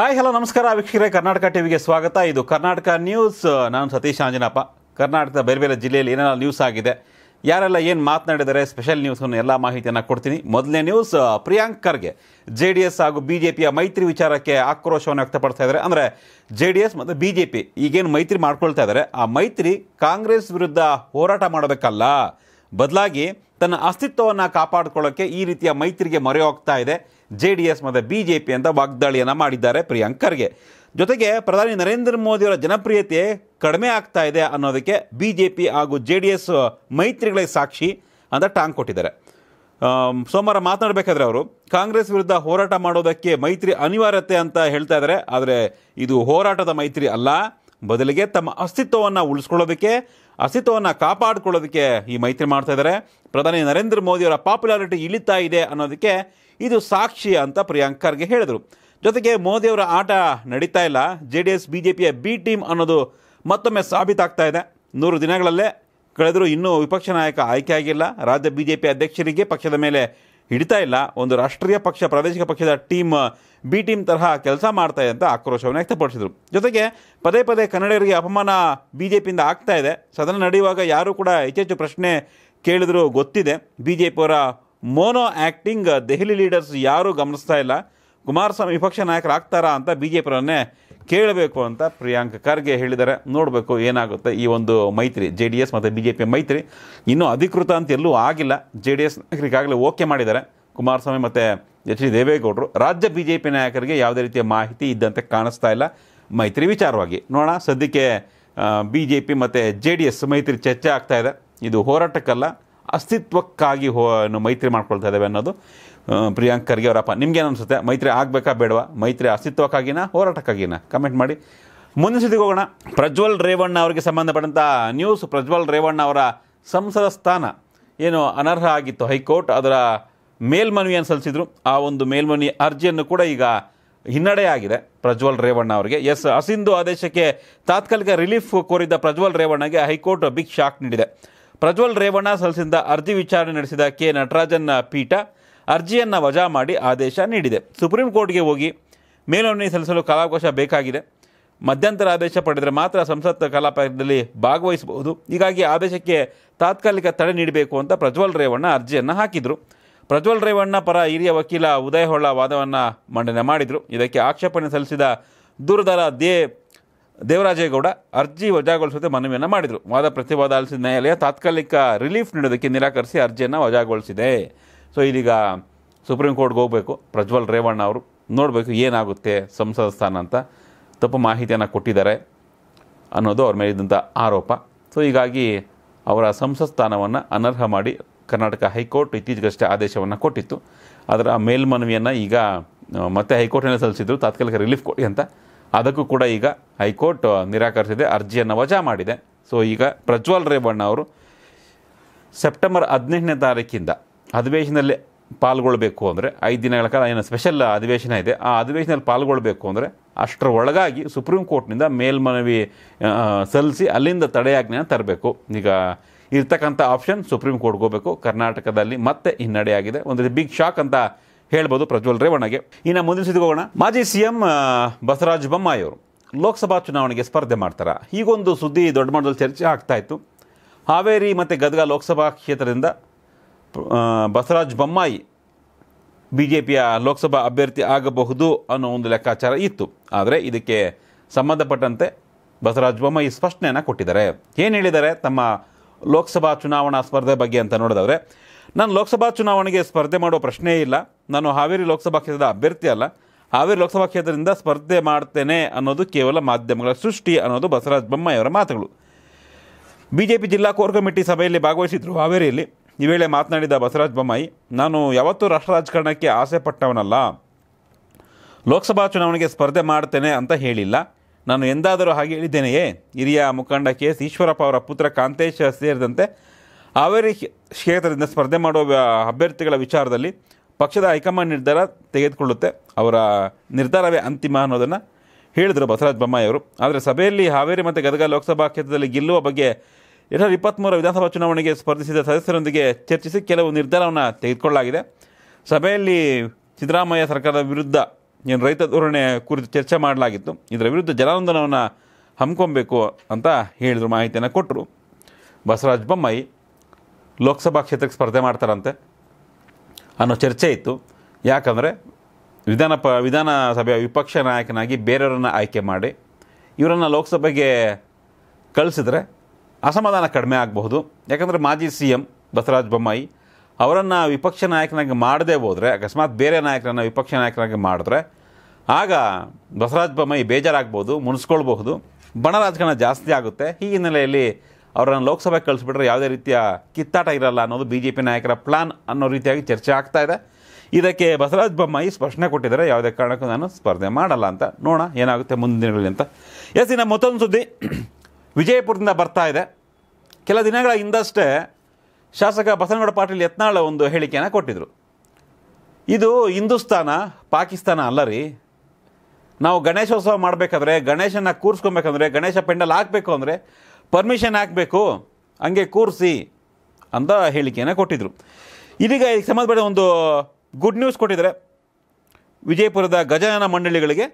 hi hello ನಮಸ್ಕಾರ ವೀಕ್ಷಕರೇ ಕರ್ನಾಟಕ ಟಿವಿಗೆ ಸ್ವಾಗತ ಇದು ಕರ್ನಾಟಕ ನ್ಯೂಸ್ ನಾನು ಸತೀಶ್ ಆಂಜನಪ್ಪ ಕರ್ನಾಟಕದ ಬೇರೆ ಬೇರೆ ಜಿಲ್ಲೆಯಲ್ಲಿ ಏನೆಲ್ಲ ನ್ಯೂಸ್ ಆಗಿದೆ ಯಾರೆಲ್ಲ ಏನು ಮಾತನಾಡಿದರೆ ಸ್ಪೆಷಲ್ ನ್ಯೂಸನ್ನು ಎಲ್ಲ ಮಾಹಿತಿಯನ್ನು ಕೊಡ್ತೀನಿ ಮೊದಲನೇ news Priyank Kharge J D S ಹಾಗೂ ಬಿ ಜೆ ಪಿಯ ಮೈತ್ರಿ ವಿಚಾರಕ್ಕೆ ಆಕ್ರೋಶವನ್ನು ವ್ಯಕ್ತಪಡಿಸ್ತಾ ಇದ್ದಾರೆ ಅಂದರೆ ಜೆ ಡಿ ಎಸ್ ಮತ್ತು ಬಿ ಜೆ ಪಿ ಈಗೇನು ಮೈತ್ರಿ ಮಾಡ್ಕೊಳ್ತಾ ಇದ್ದಾರೆ ಆ ಮೈತ್ರಿ ಕಾಂಗ್ರೆಸ್ ವಿರುದ್ಧ ಹೋರಾಟ ಮಾಡಬೇಕಲ್ಲ ಬದಲಾಗಿ ತನ್ನ ಅಸ್ತಿತ್ವವನ್ನು ಕಾಪಾಡಿಕೊಳ್ಳೋಕ್ಕೆ ಈ ರೀತಿಯ ಮೈತ್ರಿಗೆ ಮೊರೆ ಹೋಗ್ತಾ ಇದೆ ಜೆ ಡಿ ಎಸ್ ಮತ್ತು ಬಿ ಜೆ ಪಿ ಅಂತ ವಾಗ್ದಾಳಿಯನ್ನು ಮಾಡಿದ್ದಾರೆ ಪ್ರಿಯಾಂಕ್ ಖರ್ಗೆ ಜೊತೆಗೆ ಪ್ರಧಾನಿ ನರೇಂದ್ರ ಮೋದಿಯವರ ಜನಪ್ರಿಯತೆ ಕಡಿಮೆ ಆಗ್ತಾ ಇದೆ ಅನ್ನೋದಕ್ಕೆ ಬಿ ಜೆ ಪಿ ಹಾಗೂ ಜೆ ಡಿ ಎಸ್ ಮೈತ್ರಿಗಳಿಗೆ ಸಾಕ್ಷಿ ಅಂತ ಟಾಂಗ್ ಕೊಟ್ಟಿದ್ದಾರೆ ಸೋಮವಾರ ಮಾತನಾಡಬೇಕಾದ್ರೆ ಅವರು ಕಾಂಗ್ರೆಸ್ ವಿರುದ್ಧ ಹೋರಾಟ ಮಾಡೋದಕ್ಕೆ ಮೈತ್ರಿ ಅನಿವಾರ್ಯತೆ ಅಂತ ಹೇಳ್ತಾ ಇದ್ದಾರೆ ಆದರೆ ಇದು ಹೋರಾಟದ ಮೈತ್ರಿ ಅಲ್ಲ ಬದಲಿಗೆ ತಮ್ಮ ಅಸ್ತಿತ್ವವನ್ನು ಉಳಿಸ್ಕೊಳ್ಳೋದಕ್ಕೆ ಅಸ್ತಿತ್ವವನ್ನು ಕಾಪಾಡಿಕೊಳ್ಳೋದಕ್ಕೆ ಈ ಮೈತ್ರಿ ಮಾಡ್ತಾ ಇದ್ದಾರೆ ಪ್ರಧಾನಿ ನರೇಂದ್ರ ಮೋದಿಯವರ ಪಾಪ್ಯುಲಾರಿಟಿ ಇಳಿತಾ ಇದೆ ಅನ್ನೋದಕ್ಕೆ ಇದು ಸಾಕ್ಷಿ ಅಂತ ಪ್ರಿಯಾಂಕರ್ಗೆ ಹೇಳಿದರು ಜೊತೆಗೆ ಮೋದಿಯವರ ಆಟ ನಡೀತಾ ಇಲ್ಲ J D S B J ಪಿಯ ಬಿ ಟೀಮ್ ಅನ್ನೋದು ಮತ್ತೊಮ್ಮೆ ಸಾಬೀತಾಗ್ತಾ ಇದೆ ನೂರು ದಿನಗಳಲ್ಲೇ ಕಳೆದರೂ ಇನ್ನೂ ವಿಪಕ್ಷ ನಾಯಕ ಆಯ್ಕೆ ಆಗಿಲ್ಲ ರಾಜ್ಯ ಬಿ ಜೆ ಪಿ ಅಧ್ಯಕ್ಷರಿಗೆ ಪಕ್ಷದ ಮೇಲೆ ಹಿಡಿತಾ ಇಲ್ಲ ಒಂದು ರಾಷ್ಟ್ರೀಯ ಪಕ್ಷ ಪ್ರಾದೇಶಿಕ ಪಕ್ಷದ ಟೀಮ್ ಬಿ ಟೀಮ್ ತರಹ ಕೆಲಸ ಮಾಡ್ತಾ ಇದೆ ಅಂತ ಆಕ್ರೋಶವನ್ನು ವ್ಯಕ್ತಪಡಿಸಿದರು ಜೊತೆಗೆ ಪದೇ ಪದೇ ಕನ್ನಡಿಗರಿಗೆ ಅಪಮಾನ ಬಿ ಜೆ ಪಿಯಿಂದ ಆಗ್ತಾ ಇದೆ ಸದನ ನಡೆಯುವಾಗ ಯಾರೂ ಕೂಡ ಹೆಚ್ಚೆಚ್ಚು ಪ್ರಶ್ನೆ ಕೇಳಿದರೂ ಗೊತ್ತಿದೆ ಬಿ ಜೆ ಪಿಯವರ ಮೋನೋ ಆ್ಯಕ್ಟಿಂಗ್ ದೆಹಲಿ ಲೀಡರ್ಸ್ ಯಾರೂ ಗಮನಿಸ್ತಾ ಇಲ್ಲ ಕುಮಾರಸ್ವಾಮಿ ವಿಪಕ್ಷ ನಾಯಕರಾಗ್ತಾರಾ ಅಂತ ಬಿ ಜೆ ಪಿಯವರನ್ನೇ ಕೇಳಬೇಕು ಅಂತ ಪ್ರಿಯಾಂಕ್ ಖರ್ಗೆ ಹೇಳಿದ್ದಾರೆ ನೋಡಬೇಕು ಏನಾಗುತ್ತೆ ಈ ಒಂದು ಮೈತ್ರಿ ಜೆ ಡಿ ಎಸ್ ಮತ್ತು ಬಿ ಜೆ ಪಿ ಮೈತ್ರಿ ಇನ್ನೂ ಅಧಿಕೃತ ಅಂತ ಎಲ್ಲೂ ಆಗಿಲ್ಲ ಜೆ ಡಿ ಎಸ್ ಈಗಾಗಲೇ ಓಕೆ ಮಾಡಿದ್ದಾರೆ ಕುಮಾರಸ್ವಾಮಿ ಮತ್ತು ಎಚ್ ಡಿ ದೇವೇಗೌಡರು ರಾಜ್ಯ ಬಿ ಜೆ ಪಿ ನಾಯಕರಿಗೆ ಯಾವುದೇ ರೀತಿಯ ಮಾಹಿತಿ ಇದ್ದಂತೆ ಕಾಣಿಸ್ತಾ ಇಲ್ಲ ಮೈತ್ರಿ ವಿಚಾರವಾಗಿ ನೋಡೋಣ ಸದ್ಯಕ್ಕೆ ಬಿ ಜೆ ಪಿ ಮತ್ತು ಜೆ ಡಿ ಎಸ್ ಮೈತ್ರಿ ಚರ್ಚೆ ಆಗ್ತಾ ಇದೆ ಇದು ಹೋರಾಟಕ್ಕಲ್ಲ ಅಸ್ತಿತ್ವಕ್ಕಾಗಿ ಹೋ ಮೈತ್ರಿ ಮಾಡ್ಕೊಳ್ತಾ ಇದ್ದಾವೆ ಅನ್ನೋದು ಪ್ರಿಯಾಂಕ್ ಖರ್ಗೆ ಅವರಪ್ಪ ನಿಮ್ಗೇನು ಅನಿಸುತ್ತೆ ಮೈತ್ರಿ ಆಗಬೇಕಾ ಬೇಡವಾ ಮೈತ್ರಿ ಅಸ್ತಿತ್ವಕ್ಕಾಗಿನ ಹೋರಾಟಕ್ಕಾಗಿನ ಕಮೆಂಟ್ ಮಾಡಿ ಮುಂದಿನ ಸುದ್ದಿಗೆ ಹೋಗೋಣ ಪ್ರಜ್ವಲ್ ರೇವಣ್ಣ ಅವರಿಗೆ ಸಂಬಂಧಪಟ್ಟಂಥ ನ್ಯೂಸ್ ಪ್ರಜ್ವಲ್ ರೇವಣ್ಣ ಅವರ ಸಂಸದ ಸ್ಥಾನ ಏನು ಅನರ್ಹ ಆಗಿತ್ತು ಹೈಕೋರ್ಟ್ ಅದರ ಮೇಲ್ಮನವಿಯನ್ನು ಸಲ್ಲಿಸಿದ್ರು ಆ ಒಂದು ಮೇಲ್ಮನವಿ ಅರ್ಜಿಯನ್ನು ಕೂಡ ಈಗ ಹಿನ್ನಡೆಯಾಗಿದೆ ಪ್ರಜ್ವಲ್ ರೇವಣ್ಣ ಅವರಿಗೆ ಎಸ್ ಅಸಿಂಧು ಆದೇಶಕ್ಕೆ ತಾತ್ಕಾಲಿಕ ರಿಲೀಫ್ ಕೋರಿದ್ದ ಪ್ರಜ್ವಲ್ ರೇವಣ್ಣಗೆ ಹೈಕೋರ್ಟ್ ಬಿಗ್ ಶಾಕ್ ನೀಡಿದೆ ಪ್ರಜ್ವಲ್ ರೇವಣ್ಣ ಸಲ್ಲಿಸಿದ ಅರ್ಜಿ ವಿಚಾರಣೆ ನಡೆಸಿದ ಕೆ ನಟರಾಜನ್ನ ಪೀಠ ಅರ್ಜಿಯನ್ನು ವಜಾ ಮಾಡಿ ಆದೇಶ ನೀಡಿದೆ ಸುಪ್ರೀಂ ಕೋರ್ಟ್ಗೆ ಹೋಗಿ ಮೇಲ್ಮನವಿ ಸಲ್ಲಿಸಲು ಕಾಲಾವಕಾಶ ಬೇಕಾಗಿದೆ ಮಧ್ಯಂತರ ಆದೇಶ ಪಡೆದರೆ ಮಾತ್ರ ಸಂಸತ್ ಕಲಾಪದಲ್ಲಿ ಭಾಗವಹಿಸಬಹುದು ಹೀಗಾಗಿ ಆದೇಶಕ್ಕೆ ತಾತ್ಕಾಲಿಕ ತಡೆ ನೀಡಬೇಕು ಅಂತ ಪ್ರಜ್ವಲ್ ರೇವಣ್ಣ ಅರ್ಜಿಯನ್ನು ಹಾಕಿದರು ಪ್ರಜ್ವಲ್ ರೇವಣ್ಣ ಪರ ಹಿರಿಯ ವಕೀಲ ಉದಯ ಹೊಳ್ಳ ವಾದವನ್ನು ಮಂಡನೆ ಮಾಡಿದರು ಇದಕ್ಕೆ ಆಕ್ಷೇಪಣೆ ಸಲ್ಲಿಸಿದ ದೂರದಾರ ದೇ ದೇವರಾಜೇಗೌಡ ಅರ್ಜಿ ವಜಾಗೊಳಿಸುವಂತೆ ಮನವಿಯನ್ನು ಮಾಡಿದರು ವಾದ ಪ್ರತಿವಾದ ಆಲಿಸಿದ ನ್ಯಾಯಾಲಯ ತಾತ್ಕಾಲಿಕ ರಿಲೀಫ್ ನೀಡೋದಕ್ಕೆ ನಿರಾಕರಿಸಿ ಅರ್ಜಿಯನ್ನು ವಜಾಗೊಳಿಸಿದೆ ಸೊ ಇದೀಗ ಸುಪ್ರೀಂ ಕೋರ್ಟ್ಗೆ ಹೋಗಬೇಕು ಪ್ರಜ್ವಲ್ ರೇವಣ್ಣ ಅವರು ನೋಡಬೇಕು ಏನಾಗುತ್ತೆ ಸಂಸದ ಸ್ಥಾನ ಅಂತ ತಪ್ಪು ಮಾಹಿತಿಯನ್ನು ಕೊಟ್ಟಿದ್ದಾರೆ ಅನ್ನೋದು ಅವ್ರ ಮೇಲಿದ್ದಂಥ ಆರೋಪ ಸೊ ಹೀಗಾಗಿ ಅವರ ಸಂಸತ್ ಸ್ಥಾನವನ್ನು ಅನರ್ಹ ಮಾಡಿ ಕರ್ನಾಟಕ ಹೈಕೋರ್ಟ್ ಇತ್ತೀಚೆಗಷ್ಟೇ ಆದೇಶವನ್ನು ಕೊಟ್ಟಿತ್ತು ಅದರ ಮೇಲ್ಮನವಿಯನ್ನು ಈಗ ಮತ್ತೆ ಹೈಕೋರ್ಟ್ನಲ್ಲಿ ಸಲ್ಲಿಸಿದ್ರು ತಾತ್ಕಾಲಿಕ ರಿಲೀಫ್ ಕೊಡಿ ಅಂತ ಅದಕ್ಕೂ ಕೂಡ ಈಗ ಹೈಕೋರ್ಟ್ ನಿರಾಕರಿಸಿದೆ ಅರ್ಜಿಯನ್ನು ವಜಾ ಮಾಡಿದೆ ಸೊ ಈಗ ಪ್ರಜ್ವಲ್ ರೇವಣ್ಣ ಅವರು ಸೆಪ್ಟೆಂಬರ್ ಹದಿನೆಂಟನೇ ತಾರೀಕಿಂದ ಅಧಿವೇಶನದಲ್ಲಿ ಪಾಲ್ಗೊಳ್ಬೇಕು ಅಂದರೆ ಐದು ದಿನಗಳ ಕಾಲ ಏನೋ ಸ್ಪೆಷಲ್ ಅಧಿವೇಶನ ಇದೆ ಆ ಅಧಿವೇಶನದಲ್ಲಿ ಪಾಲ್ಗೊಳ್ಬೇಕು ಅಂದರೆ ಅಷ್ಟರ ಒಳಗಾಗಿ ಸುಪ್ರೀಂ ಕೋರ್ಟ್ನಿಂದ ಮೇಲ್ಮನವಿ ಸಲ್ಲಿಸಿ ಅಲ್ಲಿಂದ ತಡೆಯಾಜ್ಞೆಯನ್ನು ತರಬೇಕು ಈಗ ಇರ್ತಕ್ಕಂಥ ಆಪ್ಷನ್ ಸುಪ್ರೀಂ ಕೋರ್ಟ್ಗೆ ಹೋಗಬೇಕು ಕರ್ನಾಟಕದಲ್ಲಿ ಮತ್ತೆ ಹಿನ್ನಡೆಯಾಗಿದೆ ಒಂದು ಬಿಗ್ ಶಾಕ್ ಅಂತ ಹೇಳ್ಬೋದು ಪ್ರಜ್ವಲ್ ರೇವಣ್ಣಗೆ ಇನ್ನು ಮುಂದಿನ ಸುದ್ದಿಗೆ ಹೋಗೋಣ ಮಾಜಿ ಸಿಎಂ ಬಸವರಾಜ ಬೊಮ್ಮಾಯಿ ಅವರು ಲೋಕಸಭಾ ಚುನಾವಣೆಗೆ ಸ್ಪರ್ಧೆ ಮಾಡ್ತಾರೆ ಹೀಗೊಂದು ಸುದ್ದಿ ದೊಡ್ಡ ಮಟ್ಟದಲ್ಲಿ ಚರ್ಚೆ ಆಗ್ತಾ ಇತ್ತು ಹಾವೇರಿ ಮತ್ತು ಗದಗ ಲೋಕಸಭಾ ಕ್ಷೇತ್ರದಿಂದ ಬಸವರಾಜ ಬೊಮ್ಮಾಯಿ ಬಿ ಜೆ ಪಿಯ ಲೋಕಸಭಾ ಅಭ್ಯರ್ಥಿ ಆಗಬಹುದು ಅನ್ನೋ ಒಂದು ಲೆಕ್ಕಾಚಾರ ಇತ್ತು ಆದರೆ ಇದಕ್ಕೆ ಸಂಬಂಧಪಟ್ಟಂತೆ ಬಸವರಾಜ ಬೊಮ್ಮಾಯಿ ಸ್ಪಷ್ಟನೆಯನ್ನು ಕೊಟ್ಟಿದ್ದಾರೆ ಏನು ಹೇಳಿದ್ದಾರೆ ತಮ್ಮ ಲೋಕಸಭಾ ಚುನಾವಣಾ ಸ್ಪರ್ಧೆ ಬಗ್ಗೆ ಅಂತ ನೋಡಿದವ್ರೆ ನಾನು ಲೋಕಸಭಾ ಚುನಾವಣೆಗೆ ಸ್ಪರ್ಧೆ ಮಾಡುವ ಪ್ರಶ್ನೆಯೇ ಇಲ್ಲ ನಾನು ಹಾವೇರಿ ಲೋಕಸಭಾ ಕ್ಷೇತ್ರದ ಅಭ್ಯರ್ಥಿ ಅಲ್ಲ ಹಾವೇರಿ ಲೋಕಸಭಾ ಕ್ಷೇತ್ರದಿಂದ ಸ್ಪರ್ಧೆ ಮಾಡ್ತೇನೆ ಅನ್ನೋದು ಕೇವಲ ಮಾಧ್ಯಮಗಳ ಸೃಷ್ಟಿ ಅನ್ನೋದು ಬಸವರಾಜ ಬೊಮ್ಮಾಯಿಯವರ ಮಾತುಗಳು ಬಿಜೆಪಿ ಜಿಲ್ಲಾ ಕೋರ್ ಕಮಿಟಿ ಸಭೆಯಲ್ಲಿ ಭಾಗವಹಿಸಿದ್ರು ಹಾವೇರಿಯಲ್ಲಿ ಈ ವೇಳೆ ಮಾತನಾಡಿದ ಬಸವರಾಜ ಬೊಮ್ಮಾಯಿ ನಾನು ಯಾವತ್ತೂ ರಾಷ್ಟ್ರ ರಾಜಕಾರಣಕ್ಕೆ ಆಸೆ ಪಟ್ಟವನಲ್ಲ ಲೋಕಸಭಾ ಚುನಾವಣೆಗೆ ಸ್ಪರ್ಧೆ ಮಾಡ್ತೇನೆ ಅಂತ ಹೇಳಿಲ್ಲ ನಾನು ಎಂದಾದರೂ ಹಾಗೆ ಹೇಳಿದ್ದೇನೆಯೇ ಹಿರಿಯ ಮುಖಂಡ ಕೆ ಎಸ್ ಈಶ್ವರಪ್ಪ ಅವರ ಪುತ್ರ ಕಾಂತೇಶ್ ಸೇರಿದಂತೆ ಹಾವೇರಿ ಕ್ಷೇತ್ರದಿಂದ ಸ್ಪರ್ಧೆ ಮಾಡುವ ಅಭ್ಯರ್ಥಿಗಳ ವಿಚಾರದಲ್ಲಿ ಪಕ್ಷದ ಹೈಕಮಾಂಡ್ ನಿರ್ಧಾರ ತೆಗೆದುಕೊಳ್ಳುತ್ತೆ ಅವರ ನಿರ್ಧಾರವೇ ಅಂತಿಮ ಅನ್ನೋದನ್ನು ಹೇಳಿದರು ಬಸವರಾಜ ಬೊಮ್ಮಾಯಿಯವರು ಆದರೆ ಸಭೆಯಲ್ಲಿ ಹಾವೇರಿ ಮತ್ತು ಗದಗ ಲೋಕಸಭಾ ಕ್ಷೇತ್ರದಲ್ಲಿ ಗೆಲ್ಲುವ ಬಗ್ಗೆ ಎರಡು ಸಾವಿರದ ಇಪ್ಪತ್ತ್ಮೂರರ ವಿಧಾನಸಭಾ ಚುನಾವಣೆಗೆ ಸ್ಪರ್ಧಿಸಿದ ಸದಸ್ಯರೊಂದಿಗೆ ಚರ್ಚಿಸಿ ಕೆಲವು ನಿರ್ಧಾರವನ್ನು ತೆಗೆದುಕೊಳ್ಳಲಾಗಿದೆ ಸಭೆಯಲ್ಲಿ ಸಿದ್ದರಾಮಯ್ಯ ಸರ್ಕಾರದ ವಿರುದ್ಧ ಏನು ರೈತ ಧೋರಣೆ ಕುರಿತು ಚರ್ಚೆ ಮಾಡಲಾಗಿತ್ತು ಇದರ ವಿರುದ್ಧ ಜಲಾನಂದನವನ್ನು ಹಮ್ಮಿಕೊಬೇಕು ಅಂತ ಹೇಳಿದರು ಮಾಹಿತಿಯನ್ನು ಕೊಟ್ಟರು ಬಸವರಾಜ ಬೊಮ್ಮಾಯಿ ಲೋಕಸಭಾ ಕ್ಷೇತ್ರಕ್ಕೆ ಸ್ಪರ್ಧೆ ಮಾಡ್ತಾರಂತೆ ಅನ್ನೋ ಚರ್ಚೆ ಇತ್ತು ಯಾಕಂದರೆ ವಿಧಾನ ಪ ವಿಧಾನಸಭೆಯ ವಿಪಕ್ಷ ನಾಯಕನಾಗಿ ಬೇರೆಯವರನ್ನು ಆಯ್ಕೆ ಮಾಡಿ ಇವರನ್ನು ಲೋಕಸಭೆಗೆ ಕಳಿಸಿದ್ರೆ ಅಸಮಾಧಾನ ಕಡಿಮೆ ಆಗಬಹುದು ಯಾಕಂದರೆ ಮಾಜಿ ಸಿ ಎಂ ಬಸವರಾಜ ಬೊಮ್ಮಾಯಿ ಅವರನ್ನು ವಿಪಕ್ಷ ನಾಯಕನಾಗಿ ಮಾಡದೇ ಹೋದರೆ ಅಕಸ್ಮಾತ್ ಬೇರೆ ನಾಯಕರನ್ನು ವಿಪಕ್ಷ ನಾಯಕನಾಗಿ ಮಾಡಿದ್ರೆ ಆಗ ಬಸವರಾಜ ಬೊಮ್ಮಾಯಿ ಬೇಜಾರಾಗ್ಬೋದು ಮುನಿಸ್ಕೊಳ್ಬಹುದು ಬಣ ರಾಜಕಾರಣ ಜಾಸ್ತಿ ಆಗುತ್ತೆ ಈ ಹಿನ್ನೆಲೆಯಲ್ಲಿ ಅವರನ್ನು ಲೋಕಸಭೆಗೆ ಕಳಿಸ್ಬಿಟ್ರೆ ಯಾವುದೇ ರೀತಿಯ ಕಿತ್ತಾಟ ಇರಲ್ಲ ಅನ್ನೋದು ಬಿ ಜೆ ಪಿ ನಾಯಕರ ಪ್ಲಾನ್ ಅನ್ನೋ ರೀತಿಯಾಗಿ ಚರ್ಚೆ ಆಗ್ತಾ ಇದೆ ಇದಕ್ಕೆ ಬಸವರಾಜ ಬೊಮ್ಮಾಯಿ ಸ್ಪಷ್ಟನೆ ಕೊಟ್ಟಿದ್ದಾರೆ ಯಾವುದೇ ಕಾರಣಕ್ಕೂ ನಾನು ಸ್ಪರ್ಧೆ ಮಾಡಲ್ಲ ಅಂತ ನೋಡೋಣ ಏನಾಗುತ್ತೆ ಮುಂದಿನ ದಿನಗಳಲ್ಲಿ ಅಂತ ಎಸ್ ಇನ್ನು ಮತ್ತೊಂದು ಸುದ್ದಿ ವಿಜಯಪುರದಿಂದ ಬರ್ತಾ ಇದೆ ಕೆಲ ದಿನಗಳ ಹಿಂದಷ್ಟೇ ಶಾಸಕ ಬಸನಗೌಡ ಪಾಟೀಲ್ ಯತ್ನಾಳ ಒಂದು ಹೇಳಿಕೆಯನ್ನು ಕೊಟ್ಟಿದ್ದರು ಇದು ಹಿಂದೂಸ್ತಾನ ಪಾಕಿಸ್ತಾನ ಅಲ್ಲ ರೀ ನಾವು ಗಣೇಶೋತ್ಸವ ಮಾಡಬೇಕಾದ್ರೆ ಗಣೇಶನ ಕೂರಿಸ್ಕೊಬೇಕಂದ್ರೆ ಗಣೇಶ ಪೆಂಡಲ್ ಹಾಕಬೇಕು ಅಂದರೆ ಪರ್ಮಿಷನ್ ಹಾಕಬೇಕು ಹಂಗೆ ಕೂರಿಸಿ ಅಂತ ಹೇಳಿಕೆಯನ್ನು ಕೊಟ್ಟಿದ್ದರು ಇದೀಗ ಇದಕ್ಕೆ ಸಂಬಂಧಪಟ್ಟ ಒಂದು ಗುಡ್ ನ್ಯೂಸ್ ಕೊಟ್ಟಿದ್ದಾರೆ ವಿಜಯಪುರದ ಗಜಾನನ ಮಂಡಳಿಗಳಿಗೆ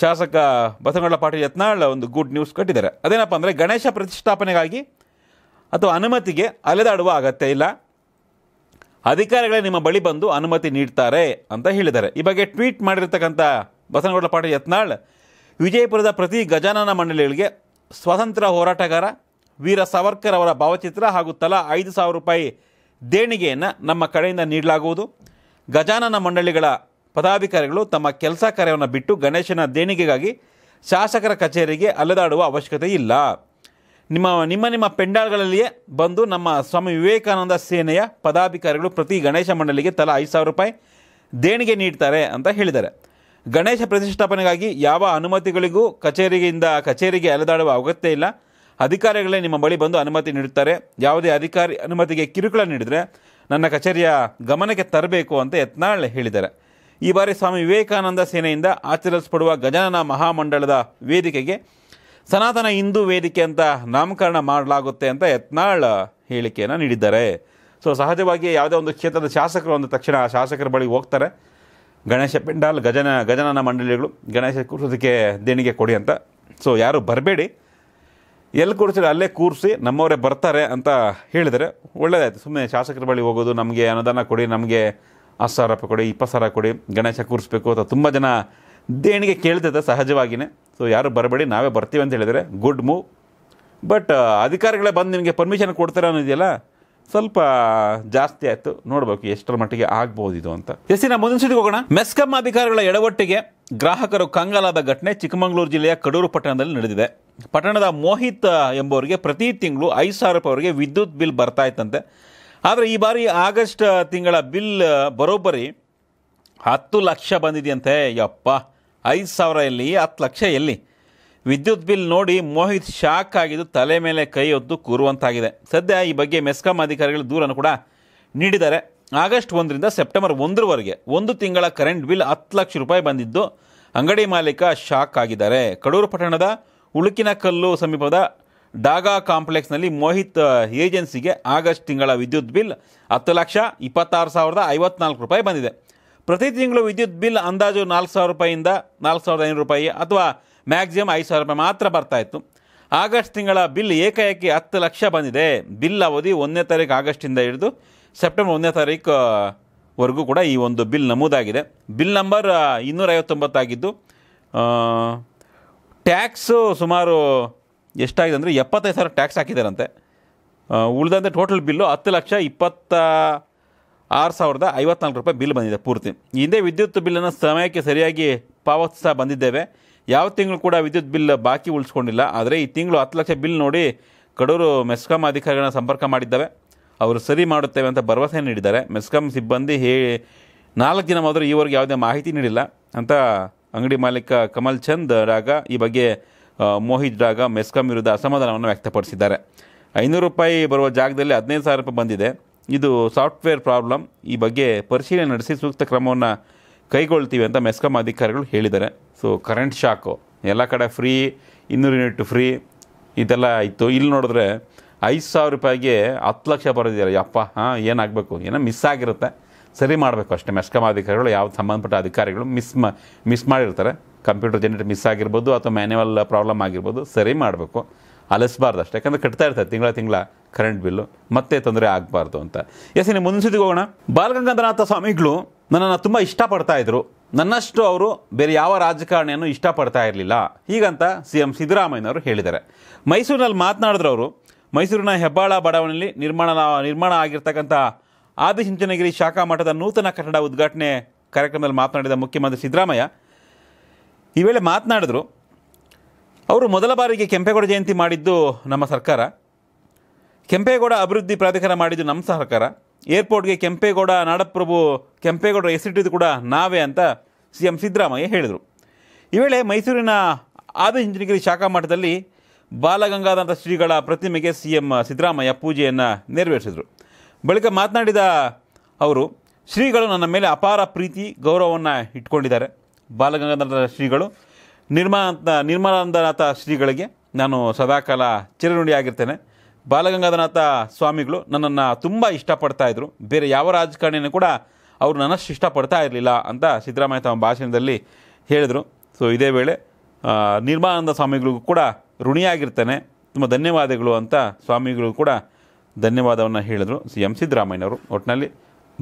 ಶಾಸಕ ಬಸವಗೌಡ ಪಾಟೀಲ್ ಯತ್ನಾಳ್ ಒಂದು ಗುಡ್ ನ್ಯೂಸ್ ಕೊಟ್ಟಿದ್ದಾರೆ ಅದೇನಪ್ಪ ಅಂದರೆ ಗಣೇಶ ಪ್ರತಿಷ್ಠಾಪನೆಗಾಗಿ ಅಥವಾ ಅನುಮತಿಗೆ ಅಲೆದಾಡುವ ಅಗತ್ಯ ಇಲ್ಲ ಅಧಿಕಾರಿಗಳೇ ನಿಮ್ಮ ಬಳಿ ಬಂದು ಅನುಮತಿ ನೀಡ್ತಾರೆ ಅಂತ ಹೇಳಿದ್ದಾರೆ ಈ ಬಗ್ಗೆ ಟ್ವೀಟ್ ಮಾಡಿರ್ತಕ್ಕಂಥ ಬಸನಗೌಡ ಪಾಟೀಲ್ ಯತ್ನಾಳ್ ವಿಜಯಪುರದ ಪ್ರತಿ ಗಜಾನನ ಮಂಡಳಿಗಳಿಗೆ ಸ್ವತಂತ್ರ ಹೋರಾಟಗಾರ ವೀರ ಸಾವರ್ಕರ್ ಅವರ ಭಾವಚಿತ್ರ ಹಾಗೂ ತಲಾ ಐದು ಸಾವಿರ ರೂಪಾಯಿ ದೇಣಿಗೆಯನ್ನು ನಮ್ಮ ಕಡೆಯಿಂದ ನೀಡಲಾಗುವುದು ಗಜಾನನ ಮಂಡಳಿಗಳ ಪದಾಧಿಕಾರಿಗಳು ತಮ್ಮ ಕೆಲಸ ಕಾರ್ಯವನ್ನು ಬಿಟ್ಟು ಗಣೇಶನ ದೇಣಿಗೆಗಾಗಿ ಶಾಸಕರ ಕಚೇರಿಗೆ ಅಲೆದಾಡುವ ಅವಶ್ಯಕತೆ ಇಲ್ಲ ನಿಮ್ಮ ನಿಮ್ಮ ನಿಮ್ಮ ಪೆಂಡಾಲ್ಗಳಲ್ಲಿಯೇ ಬಂದು ನಮ್ಮ ಸ್ವಾಮಿ ವಿವೇಕಾನಂದ ಸೇನೆಯ ಪದಾಧಿಕಾರಿಗಳು ಪ್ರತಿ ಗಣೇಶ ಮಂಡಳಿಗೆ ತಲಾ ಐದು ಸಾವಿರ ರೂಪಾಯಿ ದೇಣಿಗೆ ನೀಡ್ತಾರೆ ಅಂತ ಹೇಳಿದ್ದಾರೆ ಗಣೇಶ ಪ್ರತಿಷ್ಠಾಪನೆಗಾಗಿ ಯಾವ ಅನುಮತಿಗಳಿಗೂ ಕಚೇರಿಯಿಂದ ಕಚೇರಿಗೆ ಅಲೆದಾಡುವ ಅಗತ್ಯ ಇಲ್ಲ ಅಧಿಕಾರಿಗಳೇ ನಿಮ್ಮ ಬಳಿ ಬಂದು ಅನುಮತಿ ನೀಡುತ್ತಾರೆ ಯಾವುದೇ ಅಧಿಕಾರಿ ಅನುಮತಿಗೆ ಕಿರುಕುಳ ನೀಡಿದರೆ ನನ್ನ ಕಚೇರಿಯ ಗಮನಕ್ಕೆ ತರಬೇಕು ಅಂತ ಯತ್ನಾಳ್ ಹೇಳಿದ್ದಾರೆ ಈ ಬಾರಿ ಸ್ವಾಮಿ ವಿವೇಕಾನಂದ ಸೇನೆಯಿಂದ ಆಚರಿಸಲ್ಪಡುವ ಗಜಾನನ ಮಹಾಮಂಡಳದ ವೇದಿಕೆಗೆ ಸನಾತನ ಹಿಂದೂ ವೇದಿಕೆ ಅಂತ ನಾಮಕರಣ ಮಾಡಲಾಗುತ್ತೆ ಅಂತ ಯತ್ನಾಳ್ ಹೇಳಿಕೆಯನ್ನು ನೀಡಿದ್ದಾರೆ ಸೊ ಸಹಜವಾಗಿ ಯಾವುದೇ ಒಂದು ಕ್ಷೇತ್ರದ ಶಾಸಕರು ಅಂದ ತಕ್ಷಣ ಆ ಶಾಸಕರ ಬಳಿ ಹೋಗ್ತಾರೆ ಗಣೇಶ ಪೆಂಡಾಲ್ ಗಜನ ಗಜನನ ಮಂಡಳಿಗಳು ಗಣೇಶ ಕೂರಿಸೋದಕ್ಕೆ ದೇಣಿಗೆ ಕೊಡಿ ಅಂತ ಸೊ ಯಾರು ಬರಬೇಡಿ ಎಲ್ಲಿ ಕೂರಿಸಿದ್ರೆ ಅಲ್ಲೇ ಕೂರಿಸಿ ನಮ್ಮವರೇ ಬರ್ತಾರೆ ಅಂತ ಹೇಳಿದರೆ ಒಳ್ಳೆಯದಾಯಿತು ಸುಮ್ಮನೆ ಶಾಸಕರ ಬಳಿ ಹೋಗೋದು ನಮಗೆ ಅನುದಾನ ಕೊಡಿ ನಮಗೆ ಹತ್ತು ಸಾವಿರ ರೂಪಾಯಿ ಕೊಡಿ ಇಪ್ಪತ್ತು ಸಾವಿರ ಕೊಡಿ ಗಣೇಶ ಕೂರಿಸ್ಬೇಕು ಅಥವಾ ತುಂಬ ಜನ ದೇಣಿಗೆ ಕೇಳ್ತದೆ ಸಹಜವಾಗಿಯೇ ಸೊ ಯಾರು ಬರಬೇಡಿ ನಾವೇ ಬರ್ತೀವಿ ಅಂತ ಹೇಳಿದರೆ ಗುಡ್ ಮೂವ್ ಬಟ್ ಅಧಿಕಾರಿಗಳೇ ಬಂದು ನಿಮಗೆ ಪರ್ಮಿಷನ್ ಕೊಡ್ತಾರೆ ಇದೆಯಲ್ಲ ಸ್ವಲ್ಪ ಜಾಸ್ತಿ ಆಯಿತು ನೋಡಬೇಕು ಎಷ್ಟರ ಮಟ್ಟಿಗೆ ಆಗ್ಬೋದಿದು ಇದು ಅಂತ ಎಸ್ಸಿನ ಮುಂದಿನ ಸುದ್ದಿಗೆ ಹೋಗೋಣ ಮೆಸ್ಕಮ್ ಅಧಿಕಾರಿಗಳ ಎಡವಟ್ಟಿಗೆ ಗ್ರಾಹಕರು ಕಂಗಾಲಾದ ಘಟನೆ ಚಿಕ್ಕಮಗಳೂರು ಜಿಲ್ಲೆಯ ಕಡೂರು ಪಟ್ಟಣದಲ್ಲಿ ನಡೆದಿದೆ ಪಟ್ಟಣದ ಮೋಹಿತ್ ಎಂಬವರಿಗೆ ಪ್ರತಿ ತಿಂಗಳು ಐದು ಸಾವಿರ ರೂಪಾಯಿವರೆಗೆ ವಿದ್ಯುತ್ ಬಿಲ್ ಬರ್ತಾ ಇತ್ತಂತೆ ಆದರೆ ಈ ಬಾರಿ ಆಗಸ್ಟ್ ತಿಂಗಳ ಬಿಲ್ ಬರೋಬ್ಬರಿ ಹತ್ತು ಲಕ್ಷ ಬಂದಿದೆಯಂತೆ ಯಪ್ಪ ಐದು ಸಾವಿರ ಎಲ್ಲಿ ಹತ್ತು ಲಕ್ಷ ಎಲ್ಲಿ ವಿದ್ಯುತ್ ಬಿಲ್ ನೋಡಿ ಮೋಹಿತ್ ಶಾಕ್ ಆಗಿದ್ದು ತಲೆ ಮೇಲೆ ಕೈ ಹೊತ್ತು ಕೂರುವಂತಾಗಿದೆ ಸದ್ಯ ಈ ಬಗ್ಗೆ ಮೆಸ್ಕಾಂ ಅಧಿಕಾರಿಗಳು ದೂರನ್ನು ಕೂಡ ನೀಡಿದ್ದಾರೆ ಆಗಸ್ಟ್ ಒಂದರಿಂದ ಸೆಪ್ಟೆಂಬರ್ ಒಂದರವರೆಗೆ ಒಂದು ತಿಂಗಳ ಕರೆಂಟ್ ಬಿಲ್ ಹತ್ತು ಲಕ್ಷ ರೂಪಾಯಿ ಬಂದಿದ್ದು ಅಂಗಡಿ ಮಾಲೀಕ ಶಾಕ್ ಆಗಿದ್ದಾರೆ ಕಡೂರು ಪಟ್ಟಣದ ಉಳುಕಿನ ಕಲ್ಲು ಸಮೀಪದ ಡಾಗಾ ಕಾಂಪ್ಲೆಕ್ಸ್ನಲ್ಲಿ ಮೋಹಿತ್ ಏಜೆನ್ಸಿಗೆ ಆಗಸ್ಟ್ ತಿಂಗಳ ವಿದ್ಯುತ್ ಬಿಲ್ ಹತ್ತು ಲಕ್ಷ ಇಪ್ಪತ್ತಾರು ಸಾವಿರದ ಐವತ್ನಾಲ್ಕು ರೂಪಾಯಿ ಬಂದಿದೆ ಪ್ರತಿ ತಿಂಗಳು ವಿದ್ಯುತ್ ಬಿಲ್ ಅಂದಾಜು ನಾಲ್ಕು ಸಾವಿರ ರೂಪಾಯಿಯಿಂದ ನಾಲ್ಕು ಸಾವಿರದ ಐನೂರು ರೂಪಾಯಿ ಅಥವಾ ಮ್ಯಾಕ್ಸಿಮಮ್ ಐದು ಸಾವಿರ ರೂಪಾಯಿ ಮಾತ್ರ ಬರ್ತಾ ಇತ್ತು ಆಗಸ್ಟ್ ತಿಂಗಳ ಬಿಲ್ ಏಕಾಏಕಿ ಹತ್ತು ಲಕ್ಷ ಬಂದಿದೆ ಬಿಲ್ ಅವಧಿ ಒಂದನೇ ತಾರೀಕು ಆಗಸ್ಟಿಂದ ಹಿಡಿದು ಸೆಪ್ಟೆಂಬರ್ ಒಂದನೇ ತಾರೀಕು ವರೆಗೂ ಕೂಡ ಈ ಒಂದು ಬಿಲ್ ನಮೂದಾಗಿದೆ ಬಿಲ್ ನಂಬರ್ ಐವತ್ತೊಂಬತ್ತಾಗಿದ್ದು ಟ್ಯಾಕ್ಸು ಸುಮಾರು ಎಷ್ಟಾಗಿದೆ ಅಂದರೆ ಎಪ್ಪತ್ತೈದು ಸಾವಿರ ಟ್ಯಾಕ್ಸ್ ಹಾಕಿದ್ದಾರಂತೆ ಉಳಿದಂತೆ ಟೋಟಲ್ ಬಿಲ್ಲು ಹತ್ತು ಲಕ್ಷ ಇಪ್ಪತ್ತ ಆರು ಸಾವಿರದ ಐವತ್ನಾಲ್ಕು ರೂಪಾಯಿ ಬಿಲ್ ಬಂದಿದೆ ಪೂರ್ತಿ ಹಿಂದೆ ವಿದ್ಯುತ್ ಬಿಲ್ಲನ್ನು ಸಮಯಕ್ಕೆ ಸರಿಯಾಗಿ ಪಾವತಿಸ್ತಾ ಬಂದಿದ್ದೇವೆ ಯಾವ ತಿಂಗಳು ಕೂಡ ವಿದ್ಯುತ್ ಬಿಲ್ ಬಾಕಿ ಉಳಿಸ್ಕೊಂಡಿಲ್ಲ ಆದರೆ ಈ ತಿಂಗಳು ಹತ್ತು ಲಕ್ಷ ಬಿಲ್ ನೋಡಿ ಕಡೂರು ಮೆಸ್ಕಾಂ ಅಧಿಕಾರಿಗಳನ್ನ ಸಂಪರ್ಕ ಮಾಡಿದ್ದಾವೆ ಅವರು ಸರಿ ಮಾಡುತ್ತೇವೆ ಅಂತ ಭರವಸೆ ನೀಡಿದ್ದಾರೆ ಮೆಸ್ಕಾಂ ಸಿಬ್ಬಂದಿ ಹೇ ನಾಲ್ಕು ದಿನ ಮಾತ್ರ ಈವರೆಗೆ ಯಾವುದೇ ಮಾಹಿತಿ ನೀಡಿಲ್ಲ ಅಂತ ಅಂಗಡಿ ಮಾಲೀಕ ಕಮಲ್ ಚಂದ್ ರಾಗ ಈ ಬಗ್ಗೆ ಮೋಹಿತ್ ರಾಗ ಮೆಸ್ಕಾಂ ವಿರುದ್ಧ ಅಸಮಾಧಾನವನ್ನು ವ್ಯಕ್ತಪಡಿಸಿದ್ದಾರೆ ಐನೂರು ರೂಪಾಯಿ ಬರುವ ಜಾಗದಲ್ಲಿ ಹದಿನೈದು ಸಾವಿರ ರೂಪಾಯಿ ಬಂದಿದೆ ಇದು ಸಾಫ್ಟ್ವೇರ್ ಪ್ರಾಬ್ಲಮ್ ಈ ಬಗ್ಗೆ ಪರಿಶೀಲನೆ ನಡೆಸಿ ಸೂಕ್ತ ಕ್ರಮವನ್ನು ಕೈಗೊಳ್ತೀವಿ ಅಂತ ಮೆಸ್ಕಾಂ ಅಧಿಕಾರಿಗಳು ಹೇಳಿದ್ದಾರೆ ಸೊ ಕರೆಂಟ್ ಶಾಕು ಎಲ್ಲ ಕಡೆ ಫ್ರೀ ಇನ್ನೂರು ಯೂನಿಟ್ ಫ್ರೀ ಇದೆಲ್ಲ ಇತ್ತು ಇಲ್ಲಿ ನೋಡಿದ್ರೆ ಐದು ಸಾವಿರ ರೂಪಾಯಿಗೆ ಹತ್ತು ಲಕ್ಷ ಬರೋದಿಲ್ಲ ಅಪ್ಪ ಹಾಂ ಏನಾಗಬೇಕು ಏನೋ ಮಿಸ್ ಆಗಿರುತ್ತೆ ಸರಿ ಮಾಡಬೇಕು ಅಷ್ಟೇ ಮೆಸ್ಕಾಂ ಅಧಿಕಾರಿಗಳು ಯಾವ ಸಂಬಂಧಪಟ್ಟ ಅಧಿಕಾರಿಗಳು ಮಿಸ್ ಮ ಮಿಸ್ ಮಾಡಿರ್ತಾರೆ ಕಂಪ್ಯೂಟರ್ ಜನರೇಟ್ ಮಿಸ್ ಆಗಿರ್ಬೋದು ಅಥವಾ ಮ್ಯಾನ್ಯುವಲ್ ಪ್ರಾಬ್ಲಮ್ ಆಗಿರ್ಬೋದು ಸರಿ ಮಾಡಬೇಕು ಅಲಸಬಾರ್ದು ಅಷ್ಟೇ ಯಾಕಂದರೆ ಕಟ್ತಾ ಇರ್ತಾರೆ ತಿಂಗಳ ತಿಂಗಳ ಕರೆಂಟ್ ಬಿಲ್ಲು ಮತ್ತೆ ತೊಂದರೆ ಆಗಬಾರ್ದು ಅಂತ ಎಸ್ ಇನ್ನು ಮುಂದಿನ ಹೋಗೋಣ ಬಾಲಗಂಗಾಧರನಾಥ ಸ್ವಾಮಿಗಳು ನನ್ನನ್ನು ತುಂಬ ಇಷ್ಟಪಡ್ತಾ ಇದ್ದರು ನನ್ನಷ್ಟು ಅವರು ಬೇರೆ ಯಾವ ರಾಜಕಾರಣಿಯನ್ನು ಇಷ್ಟಪಡ್ತಾ ಇರಲಿಲ್ಲ ಹೀಗಂತ ಸಿ ಎಂ ಸಿದ್ದರಾಮಯ್ಯನವರು ಹೇಳಿದ್ದಾರೆ ಮೈಸೂರಿನಲ್ಲಿ ಮಾತನಾಡಿದ್ರು ಅವರು ಮೈಸೂರಿನ ಹೆಬ್ಬಾಳ ಬಡಾವಣೆಯಲ್ಲಿ ನಿರ್ಮಾಣ ನಿರ್ಮಾಣ ಆಗಿರ್ತಕ್ಕಂಥ ಆದಿಚುಂಚನಗಿರಿ ಶಾಖಾ ಮಠದ ನೂತನ ಕಟ್ಟಡ ಉದ್ಘಾಟನೆ ಕಾರ್ಯಕ್ರಮದಲ್ಲಿ ಮಾತನಾಡಿದ ಮುಖ್ಯಮಂತ್ರಿ ಸಿದ್ದರಾಮಯ್ಯ ಈ ವೇಳೆ ಮಾತನಾಡಿದ್ರು ಅವರು ಮೊದಲ ಬಾರಿಗೆ ಕೆಂಪೇಗೌಡ ಜಯಂತಿ ಮಾಡಿದ್ದು ನಮ್ಮ ಸರ್ಕಾರ ಕೆಂಪೇಗೌಡ ಅಭಿವೃದ್ಧಿ ಪ್ರಾಧಿಕಾರ ಮಾಡಿದ್ದು ನಮ್ಮ ಸರ್ಕಾರ ಏರ್ಪೋರ್ಟ್ಗೆ ಕೆಂಪೇಗೌಡ ನಾಡಪ್ರಭು ಕೆಂಪೇಗೌಡರ ಹೆಸರಿಟ್ಟಿದ್ದು ಕೂಡ ನಾವೇ ಅಂತ ಸಿ ಎಂ ಸಿದ್ದರಾಮಯ್ಯ ಹೇಳಿದರು ಈ ವೇಳೆ ಮೈಸೂರಿನ ಆದಿ ಶಾಖಾ ಮಠದಲ್ಲಿ ಬಾಲಗಂಗಾಧರ ಶ್ರೀಗಳ ಪ್ರತಿಮೆಗೆ ಸಿ ಎಂ ಸಿದ್ದರಾಮಯ್ಯ ಪೂಜೆಯನ್ನು ನೆರವೇರಿಸಿದರು ಬಳಿಕ ಮಾತನಾಡಿದ ಅವರು ಶ್ರೀಗಳು ನನ್ನ ಮೇಲೆ ಅಪಾರ ಪ್ರೀತಿ ಗೌರವವನ್ನು ಇಟ್ಕೊಂಡಿದ್ದಾರೆ ಬಾಲಗಂಗಾಧರ ಶ್ರೀಗಳು ನಿರ್ಮಾ ನಿರ್ಮಲಾನಂದನಾಥ ಶ್ರೀಗಳಿಗೆ ನಾನು ಸದಾಕಾಲ ಚಿರನುಡಿಯಾಗಿರ್ತೇನೆ ಬಾಲಗಂಗಾಧರನಾಥ ಸ್ವಾಮಿಗಳು ನನ್ನನ್ನು ತುಂಬ ಇಷ್ಟಪಡ್ತಾ ಇದ್ದರು ಬೇರೆ ಯಾವ ರಾಜಕಾರಣಿನೂ ಕೂಡ ಅವರು ನನ್ನಷ್ಟು ಇಷ್ಟಪಡ್ತಾ ಇರಲಿಲ್ಲ ಅಂತ ಸಿದ್ದರಾಮಯ್ಯ ತಮ್ಮ ಭಾಷಣದಲ್ಲಿ ಹೇಳಿದರು ಸೊ ಇದೇ ವೇಳೆ ನಿರ್ಮಾನಂದ ಸ್ವಾಮಿಗಳಿಗೂ ಕೂಡ ಋಣಿಯಾಗಿರ್ತಾನೆ ತುಂಬ ಧನ್ಯವಾದಗಳು ಅಂತ ಸ್ವಾಮಿಗಳು ಕೂಡ ಧನ್ಯವಾದವನ್ನು ಹೇಳಿದರು ಸಿ ಎಂ ಸಿದ್ದರಾಮಯ್ಯನವರು ಒಟ್ಟಿನಲ್ಲಿ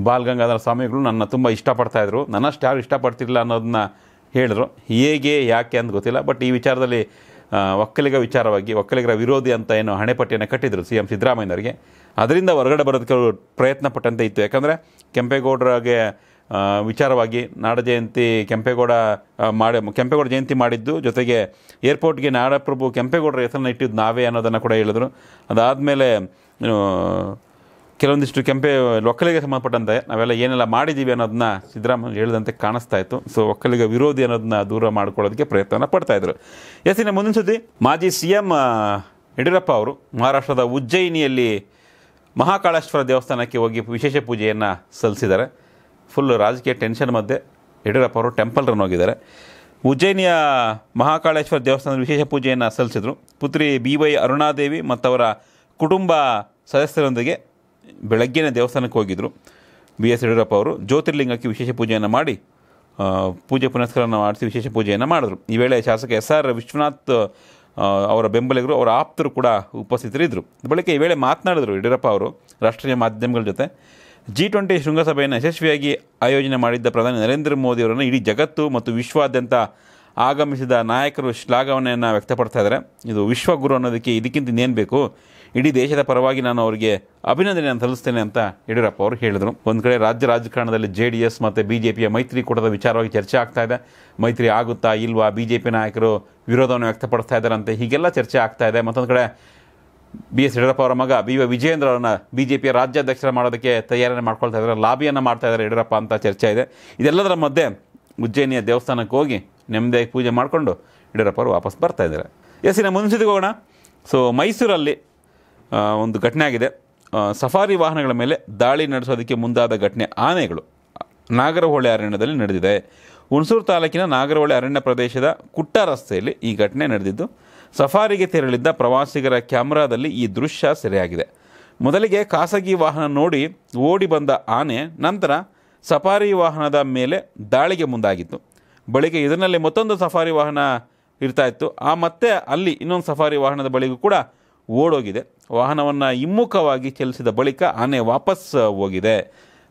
ಬಾಲಗಂಗಾಧರ ಸ್ವಾಮಿಗಳು ನನ್ನ ತುಂಬ ಇಷ್ಟಪಡ್ತಾಯಿದ್ರು ನನ್ನಷ್ಟು ಯಾರು ಇಷ್ಟಪಡ್ತಿರಲಿಲ್ಲ ಅನ್ನೋದನ್ನ ಹೇಳಿದ್ರು ಹೇಗೆ ಯಾಕೆ ಅಂತ ಗೊತ್ತಿಲ್ಲ ಬಟ್ ಈ ವಿಚಾರದಲ್ಲಿ ಒಕ್ಕಲಿಗ ವಿಚಾರವಾಗಿ ಒಕ್ಕಲಿಗರ ವಿರೋಧಿ ಅಂತ ಏನು ಹಣೆಪಟ್ಟಿಯನ್ನು ಕಟ್ಟಿದ್ರು ಸಿ ಎಂ ಸಿದ್ದರಾಮಯ್ಯನವರಿಗೆ ಅದರಿಂದ ಹೊರಗಡೆ ಬರೋದಕ್ಕೆ ಪ್ರಯತ್ನ ಪಟ್ಟಂತೆ ಇತ್ತು ಯಾಕಂದರೆ ಕೆಂಪೇಗೌಡರಿಗೆ ವಿಚಾರವಾಗಿ ನಾಡ ಜಯಂತಿ ಕೆಂಪೇಗೌಡ ಮಾಡಿ ಕೆಂಪೇಗೌಡ ಜಯಂತಿ ಮಾಡಿದ್ದು ಜೊತೆಗೆ ಏರ್ಪೋರ್ಟ್ಗೆ ನಾಡಪ್ರಭು ಕೆಂಪೇಗೌಡರ ಹೆಸರನ್ನ ಇಟ್ಟಿದ್ದು ನಾವೇ ಅನ್ನೋದನ್ನು ಕೂಡ ಹೇಳಿದ್ರು ಅದಾದಮೇಲೆ ಕೆಲವೊಂದಿಷ್ಟು ಕೆಂಪೆ ಒಕ್ಕಲಿಗೆ ಸಂಬಂಧಪಟ್ಟಂತೆ ನಾವೆಲ್ಲ ಏನೆಲ್ಲ ಮಾಡಿದ್ದೀವಿ ಅನ್ನೋದನ್ನ ಸಿದ್ದರಾಮಯ್ಯ ಹೇಳಿದಂತೆ ಕಾಣಿಸ್ತಾ ಇತ್ತು ಸೊ ಒಕ್ಕಲಿಗ ವಿರೋಧಿ ಅನ್ನೋದನ್ನ ದೂರ ಮಾಡ್ಕೊಳ್ಳೋದಕ್ಕೆ ಪ್ರಯತ್ನ ಪಡ್ತಾ ಇದ್ರು ಎಸ್ ಇನ್ನು ಮುಂದಿನ ಸುದ್ದಿ ಮಾಜಿ ಸಿ ಎಂ ಯಡಿಯೂರಪ್ಪ ಅವರು ಮಹಾರಾಷ್ಟ್ರದ ಉಜ್ಜಯಿನಿಯಲ್ಲಿ ಮಹಾಕಾಳೇಶ್ವರ ದೇವಸ್ಥಾನಕ್ಕೆ ಹೋಗಿ ವಿಶೇಷ ಪೂಜೆಯನ್ನು ಸಲ್ಲಿಸಿದ್ದಾರೆ ಫುಲ್ ರಾಜಕೀಯ ಟೆನ್ಷನ್ ಮಧ್ಯೆ ಯಡಿಯೂರಪ್ಪ ಅವರು ಟೆಂಪಲ್ ರನ್ ಹೋಗಿದ್ದಾರೆ ಉಜ್ಜಯಿನಿಯ ಮಹಾಕಾಳೇಶ್ವರ ದೇವಸ್ಥಾನದ ವಿಶೇಷ ಪೂಜೆಯನ್ನು ಸಲ್ಲಿಸಿದರು ಪುತ್ರಿ ಬಿ ವೈ ಅರುಣಾದೇವಿ ಅವರ ಕುಟುಂಬ ಸದಸ್ಯರೊಂದಿಗೆ ಬೆಳಗ್ಗೆನೇ ದೇವಸ್ಥಾನಕ್ಕೆ ಹೋಗಿದ್ದರು ಬಿ ಎಸ್ ಯಡಿಯೂರಪ್ಪ ಅವರು ಜ್ಯೋತಿರ್ಲಿಂಗಕ್ಕೆ ವಿಶೇಷ ಪೂಜೆಯನ್ನು ಮಾಡಿ ಪೂಜೆ ಪುನಸ್ಕಾರವನ್ನು ಮಾಡಿಸಿ ವಿಶೇಷ ಪೂಜೆಯನ್ನು ಮಾಡಿದ್ರು ಈ ವೇಳೆ ಶಾಸಕ ಎಸ್ ಆರ್ ವಿಶ್ವನಾಥ್ ಅವರ ಬೆಂಬಲಿಗರು ಅವರ ಆಪ್ತರು ಕೂಡ ಉಪಸ್ಥಿತರಿದ್ದರು ಬಳಿಕ ಈ ವೇಳೆ ಮಾತನಾಡಿದರು ಯಡಿಯೂರಪ್ಪ ಅವರು ರಾಷ್ಟ್ರೀಯ ಮಾಧ್ಯಮಗಳ ಜೊತೆ ಜಿ ಟ್ವೆಂಟಿ ಶೃಂಗಸಭೆಯನ್ನು ಯಶಸ್ವಿಯಾಗಿ ಆಯೋಜನೆ ಮಾಡಿದ್ದ ಪ್ರಧಾನಿ ನರೇಂದ್ರ ಮೋದಿಯವರನ್ನು ಇಡೀ ಜಗತ್ತು ಮತ್ತು ವಿಶ್ವಾದ್ಯಂತ ಆಗಮಿಸಿದ ನಾಯಕರು ಶ್ಲಾಘವನೆಯನ್ನು ವ್ಯಕ್ತಪಡ್ತಾ ಇದ್ದಾರೆ ಇದು ವಿಶ್ವಗುರು ಅನ್ನೋದಕ್ಕೆ ಇದಕ್ಕಿಂತ ಇನ್ನೇನು ಬೇಕು ಇಡೀ ದೇಶದ ಪರವಾಗಿ ನಾನು ಅವರಿಗೆ ಅಭಿನಂದನೆಯನ್ನು ಸಲ್ಲಿಸ್ತೇನೆ ಅಂತ ಯಡಿಯೂರಪ್ಪ ಅವರು ಹೇಳಿದರು ಒಂದು ಕಡೆ ರಾಜ್ಯ ರಾಜಕಾರಣದಲ್ಲಿ ಜೆ ಡಿ ಎಸ್ ಮತ್ತು ಬಿ ಜೆ ಪಿಯ ಮೈತ್ರಿಕೂಟದ ವಿಚಾರವಾಗಿ ಚರ್ಚೆ ಆಗ್ತಾ ಇದೆ ಮೈತ್ರಿ ಆಗುತ್ತಾ ಇಲ್ವಾ ಬಿ ಜೆ ಪಿ ನಾಯಕರು ವಿರೋಧವನ್ನು ವ್ಯಕ್ತಪಡಿಸ್ತಾ ಅಂತ ಹೀಗೆಲ್ಲ ಚರ್ಚೆ ಆಗ್ತಾ ಇದೆ ಮತ್ತೊಂದು ಕಡೆ ಬಿ ಎಸ್ ಯಡಿಯೂರಪ್ಪ ಅವರ ಮಗ ಬಿ ವೈ ವಿಜಯೇಂದ್ರ ಅವರನ್ನು ಬಿ ಜೆ ಪಿಯ ರಾಜ್ಯಾಧ್ಯಕ್ಷರ ಮಾಡೋದಕ್ಕೆ ತಯಾರಿಯನ್ನು ಮಾಡ್ಕೊಳ್ತಾ ಇದ್ದಾರೆ ಲಾಬಿಯನ್ನು ಮಾಡ್ತಾ ಇದ್ದಾರೆ ಯಡಿಯೂರಪ್ಪ ಅಂತ ಚರ್ಚೆ ಇದೆ ಇದೆಲ್ಲದರ ಮಧ್ಯೆ ಉಜ್ಜಯಿನಿಯ ದೇವಸ್ಥಾನಕ್ಕೆ ಹೋಗಿ ನೆಮ್ಮದಿಯಾಗಿ ಪೂಜೆ ಮಾಡಿಕೊಂಡು ಯಡಿಯೂರಪ್ಪರು ವಾಪಸ್ ಬರ್ತಾ ಇದ್ದಾರೆ ಎಸ್ ಇನ್ನು ಮುಂದಿಗೆ ಹೋಗೋಣ ಸೊ ಮೈಸೂರಲ್ಲಿ ಒಂದು ಘಟನೆ ಆಗಿದೆ ಸಫಾರಿ ವಾಹನಗಳ ಮೇಲೆ ದಾಳಿ ನಡೆಸೋದಕ್ಕೆ ಮುಂದಾದ ಘಟನೆ ಆನೆಗಳು ನಾಗರಹೊಳೆ ಅರಣ್ಯದಲ್ಲಿ ನಡೆದಿದೆ ಹುಣಸೂರು ತಾಲೂಕಿನ ನಾಗರಹೊಳೆ ಅರಣ್ಯ ಪ್ರದೇಶದ ಕುಟ್ಟ ರಸ್ತೆಯಲ್ಲಿ ಈ ಘಟನೆ ನಡೆದಿದ್ದು ಸಫಾರಿಗೆ ತೆರಳಿದ್ದ ಪ್ರವಾಸಿಗರ ಕ್ಯಾಮ್ರಾದಲ್ಲಿ ಈ ದೃಶ್ಯ ಸೆರೆಯಾಗಿದೆ ಮೊದಲಿಗೆ ಖಾಸಗಿ ವಾಹನ ನೋಡಿ ಓಡಿ ಬಂದ ಆನೆ ನಂತರ ಸಫಾರಿ ವಾಹನದ ಮೇಲೆ ದಾಳಿಗೆ ಮುಂದಾಗಿತ್ತು ಬಳಿಕ ಇದರಲ್ಲಿ ಮತ್ತೊಂದು ಸಫಾರಿ ವಾಹನ ಇರ್ತಾ ಇತ್ತು ಆ ಮತ್ತೆ ಅಲ್ಲಿ ಇನ್ನೊಂದು ಸಫಾರಿ ವಾಹನದ ಬಳಿಗೂ ಕೂಡ ಓಡೋಗಿದೆ ವಾಹನವನ್ನು ಹಿಮ್ಮುಖವಾಗಿ ಚಲಿಸಿದ ಬಳಿಕ ಆನೆ ವಾಪಸ್ ಹೋಗಿದೆ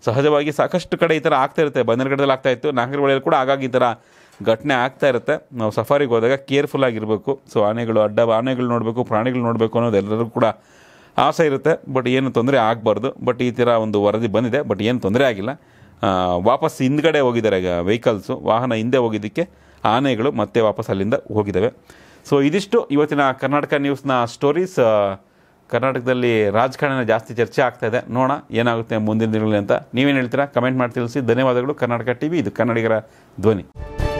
ಸಹಜವಾಗಿ ಸಾಕಷ್ಟು ಕಡೆ ಈ ಥರ ಆಗ್ತಾ ಇರುತ್ತೆ ಬಂದರಗಡದಲ್ಲಿ ಆಗ್ತಾ ಇತ್ತು ಬಳಿಯಲ್ಲಿ ಕೂಡ ಆಗಾಗ ಈ ಥರ ಘಟನೆ ಆಗ್ತಾ ಇರುತ್ತೆ ನಾವು ಸಫಾರಿಗೆ ಹೋದಾಗ ಕೇರ್ಫುಲ್ ಆಗಿರಬೇಕು ಸೊ ಆನೆಗಳು ಅಡ್ಡ ಆನೆಗಳು ನೋಡಬೇಕು ಪ್ರಾಣಿಗಳು ನೋಡಬೇಕು ಅನ್ನೋದು ಎಲ್ಲರಿಗೂ ಕೂಡ ಆಸೆ ಇರುತ್ತೆ ಬಟ್ ಏನು ತೊಂದರೆ ಆಗಬಾರ್ದು ಬಟ್ ಈ ಥರ ಒಂದು ವರದಿ ಬಂದಿದೆ ಬಟ್ ಏನು ತೊಂದರೆ ಆಗಿಲ್ಲ ವಾಪಸ್ ಹಿಂದ್ಗಡೆ ಹೋಗಿದ್ದಾರೆ ಈಗ ವೆಹಿಕಲ್ಸು ವಾಹನ ಹಿಂದೆ ಹೋಗಿದ್ದಕ್ಕೆ ಆನೆಗಳು ಮತ್ತೆ ವಾಪಸ್ ಅಲ್ಲಿಂದ ಹೋಗಿದ್ದಾವೆ ಸೊ ಇದಿಷ್ಟು ಇವತ್ತಿನ ಕರ್ನಾಟಕ ನ್ಯೂಸ್ನ ಸ್ಟೋರೀಸ್ ಕರ್ನಾಟಕದಲ್ಲಿ ರಾಜಕಾರಣ ಜಾಸ್ತಿ ಚರ್ಚೆ ಆಗ್ತಾ ಇದೆ ನೋಡೋಣ ಏನಾಗುತ್ತೆ ಮುಂದಿನ ದಿನಗಳಲ್ಲಿ ಅಂತ ನೀವೇನು ಹೇಳ್ತೀರಾ ಕಮೆಂಟ್ ಮಾಡಿ ತಿಳಿಸಿ ಧನ್ಯವಾದಗಳು ಕರ್ನಾಟಕ ಟಿ ವಿ ಇದು ಕನ್ನಡಿಗರ ಧ್ವನಿ